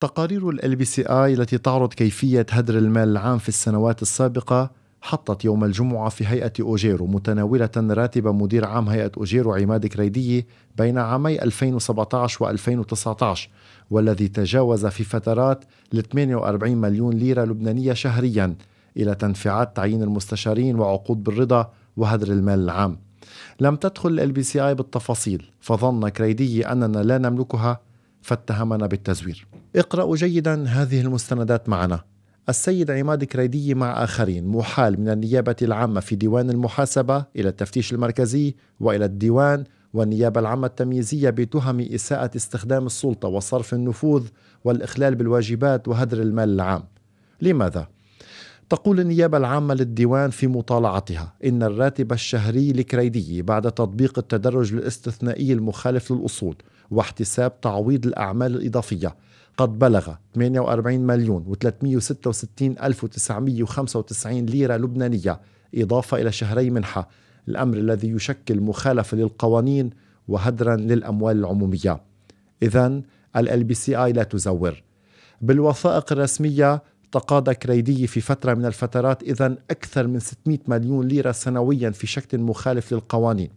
تقارير ال بي سي اي التي تعرض كيفية هدر المال العام في السنوات السابقة حطت يوم الجمعة في هيئة أوجيرو متناولة راتب مدير عام هيئة أوجيرو عماد كريدي بين عامي 2017 و 2019 والذي تجاوز في فترات ل 48 مليون ليرة لبنانية شهريا إلى تنفيعات تعيين المستشارين وعقود بالرضا وهدر المال العام لم تدخل ال بي سي اي بالتفاصيل فظن كريدي أننا لا نملكها فاتهمنا بالتزوير اقرأوا جيدا هذه المستندات معنا السيد عماد كريدي مع آخرين محال من النيابة العامة في ديوان المحاسبة إلى التفتيش المركزي وإلى الديوان والنيابة العامة التمييزية بتهم إساءة استخدام السلطة وصرف النفوذ والإخلال بالواجبات وهدر المال العام لماذا؟ تقول النيابة العامة للديوان في مطالعتها إن الراتب الشهري لكريدي بعد تطبيق التدرج الاستثنائي المخالف للأصول واحتساب تعويض الأعمال الإضافية قد بلغ 48 مليون و366 ألف و995 ليرة لبنانية إضافة إلى شهري منحة الأمر الذي يشكل مخالفة للقوانين وهدرا للأموال العمومية إذا ال بي سي آي لا تزور بالوثائق الرسمية تقاضى كريدية في فترة من الفترات إذا أكثر من 600 مليون ليرة سنويا في شكل مخالف للقوانين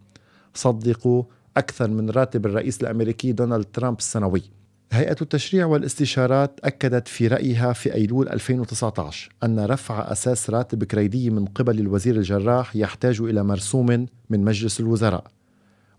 صدقوا أكثر من راتب الرئيس الأمريكي دونالد ترامب السنوي هيئة التشريع والاستشارات أكدت في رأيها في أيلول 2019 أن رفع أساس راتب كريدي من قبل الوزير الجراح يحتاج إلى مرسوم من مجلس الوزراء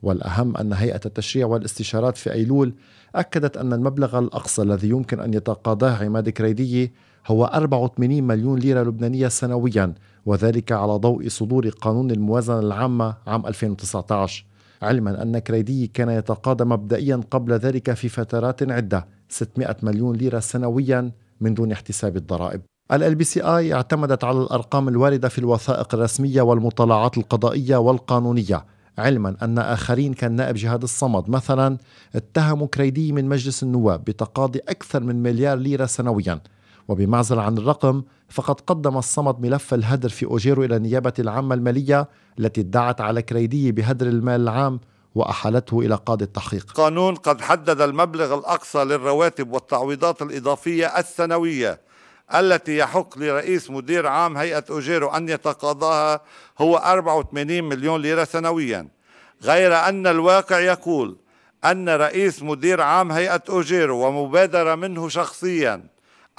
والأهم أن هيئة التشريع والاستشارات في أيلول أكدت أن المبلغ الأقصى الذي يمكن أن يتقاضاه عماد كريدي هو 84 مليون ليرة لبنانية سنويا وذلك على ضوء صدور قانون الموازنة العامة عام 2019 علما أن كريدي كان يتقاضى مبدئيا قبل ذلك في فترات عدة 600 مليون ليرة سنويا من دون احتساب الضرائب ال بي سي اي اعتمدت على الارقام الوارده في الوثائق الرسميه والمطالعات القضائيه والقانونيه علما ان اخرين كالنائب جهاد الصمد مثلا اتهموا كريدي من مجلس النواب بتقاضي اكثر من مليار ليره سنويا وبمعزل عن الرقم فقد قدم الصمد ملف الهدر في أوجيرو إلى النيابة العامة المالية التي ادعت على كريدي بهدر المال العام وأحالته إلى قاضي التحقيق قانون قد حدد المبلغ الأقصى للرواتب والتعويضات الإضافية السنوية التي يحق لرئيس مدير عام هيئة أوجيرو أن يتقاضاها هو 84 مليون ليرة سنويا غير أن الواقع يقول أن رئيس مدير عام هيئة أوجيرو ومبادرة منه شخصياً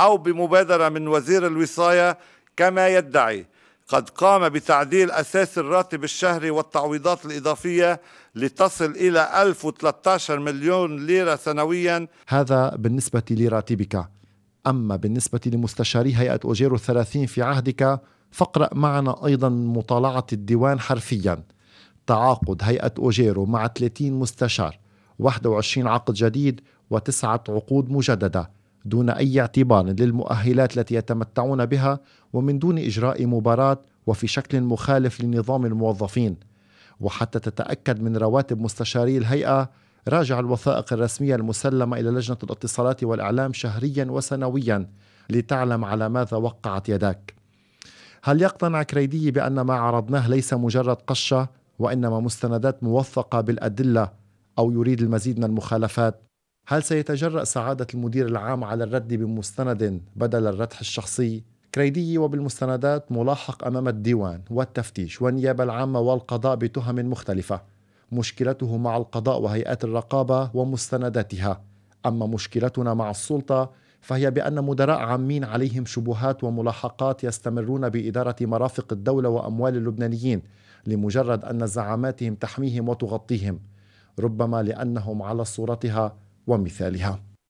أو بمبادرة من وزير الوصاية كما يدعي قد قام بتعديل أساس الراتب الشهري والتعويضات الإضافية لتصل إلى 1013 مليون ليرة سنويا هذا بالنسبة لراتبك أما بالنسبة لمستشاري هيئة أوجيرو الثلاثين في عهدك فاقرأ معنا أيضا مطالعة الديوان حرفيا تعاقد هيئة أوجيرو مع 30 مستشار 21 عقد جديد وتسعة عقود مجددة دون اي اعتبار للمؤهلات التي يتمتعون بها ومن دون اجراء مباراه وفي شكل مخالف لنظام الموظفين وحتى تتاكد من رواتب مستشاري الهيئه راجع الوثائق الرسميه المسلمه الى لجنه الاتصالات والاعلام شهريا وسنويا لتعلم على ماذا وقعت يداك هل يقتنع كريدي بان ما عرضناه ليس مجرد قشه وانما مستندات موثقه بالادله او يريد المزيد من المخالفات هل سيتجرأ سعادة المدير العام على الرد بمستند بدل الردح الشخصي؟ كريدي وبالمستندات ملاحق أمام الديوان والتفتيش والنيابة العامة والقضاء بتهم مختلفة مشكلته مع القضاء وهيئات الرقابة ومستنداتها أما مشكلتنا مع السلطة فهي بأن مدراء عامين عليهم شبهات وملاحقات يستمرون بإدارة مرافق الدولة وأموال اللبنانيين لمجرد أن زعاماتهم تحميهم وتغطيهم ربما لأنهم على صورتها ومثالها